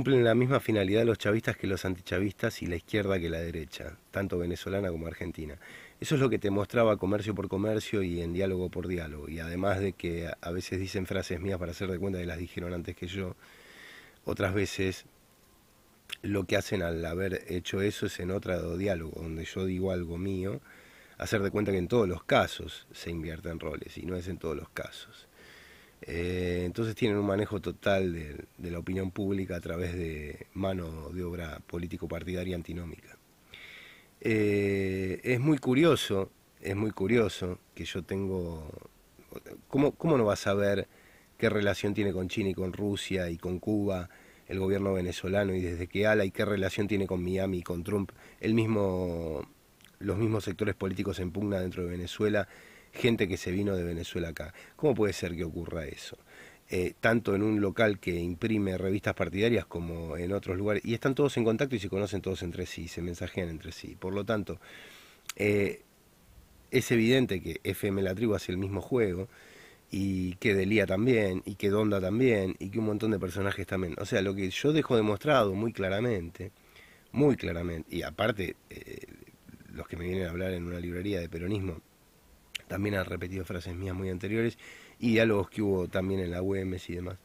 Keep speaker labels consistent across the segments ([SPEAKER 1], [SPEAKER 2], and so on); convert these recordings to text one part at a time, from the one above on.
[SPEAKER 1] Cumplen la misma finalidad los chavistas que los antichavistas y la izquierda que la derecha, tanto venezolana como argentina. Eso es lo que te mostraba comercio por comercio y en diálogo por diálogo. Y además de que a veces dicen frases mías para hacer de cuenta que las dijeron antes que yo, otras veces lo que hacen al haber hecho eso es en otro diálogo, donde yo digo algo mío, hacer de cuenta que en todos los casos se invierten roles y no es en todos los casos. Eh, entonces tienen un manejo total de, la opinión pública a través de mano de obra político-partidaria antinómica. Eh, es muy curioso, es muy curioso que yo tengo... ¿Cómo, ¿Cómo no vas a ver qué relación tiene con China y con Rusia y con Cuba el gobierno venezolano y desde qué ala y qué relación tiene con Miami y con Trump? El mismo, los mismos sectores políticos en pugna dentro de Venezuela gente que se vino de Venezuela acá. ¿Cómo puede ser que ocurra eso? Eh, tanto en un local que imprime revistas partidarias como en otros lugares, y están todos en contacto y se conocen todos entre sí, se mensajean entre sí. Por lo tanto, eh, es evidente que FM La Tribu hace el mismo juego, y que Delía también, y que Donda también, y que un montón de personajes también. O sea, lo que yo dejo demostrado muy claramente, muy claramente, y aparte, eh, los que me vienen a hablar en una librería de peronismo, también han repetido frases mías muy anteriores y diálogos que hubo también en la UEMES y demás.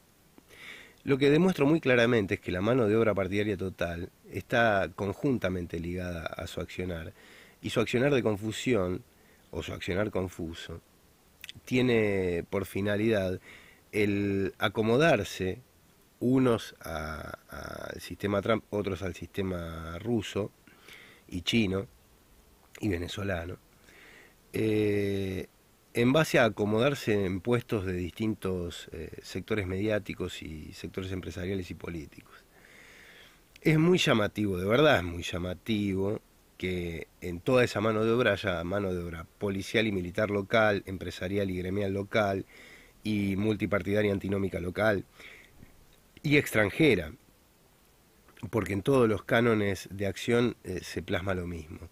[SPEAKER 1] Lo que demuestro muy claramente es que la mano de obra partidaria total está conjuntamente ligada a su accionar y su accionar de confusión o su accionar confuso tiene por finalidad el acomodarse unos al sistema Trump, otros al sistema ruso y chino y venezolano, eh, en base a acomodarse en puestos de distintos eh, sectores mediáticos y sectores empresariales y políticos. Es muy llamativo, de verdad es muy llamativo que en toda esa mano de obra haya mano de obra policial y militar local, empresarial y gremial local, y multipartidaria antinómica local, y extranjera, porque en todos los cánones de acción eh, se plasma lo mismo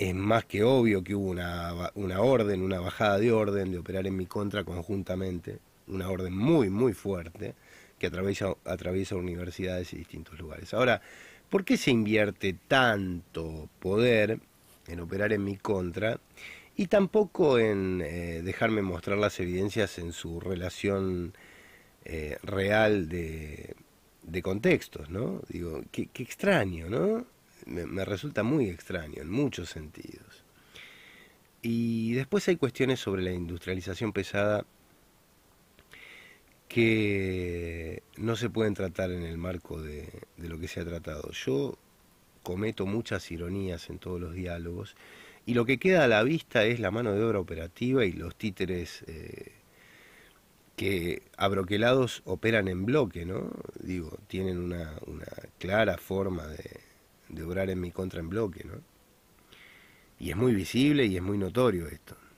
[SPEAKER 1] es más que obvio que hubo una, una, orden, una bajada de orden de operar en mi contra conjuntamente, una orden muy, muy fuerte que atraviesa, atraviesa universidades y distintos lugares. Ahora, ¿por qué se invierte tanto poder en operar en mi contra y tampoco en eh, dejarme mostrar las evidencias en su relación eh, real de, de contextos, ¿no? Digo, qué extraño, ¿no? me, resulta muy extraño en muchos sentidos. Y después hay cuestiones sobre la industrialización pesada que no se pueden tratar en el marco de, lo que se ha tratado. Yo cometo muchas ironías en todos los diálogos y lo que queda a la vista es la mano de obra operativa y los títeres eh, que abroquelados operan en bloque, ¿no? Digo, tienen una clara forma de, de obrar en mi contra en bloque, ¿no? Y es muy visible y es muy notorio esto.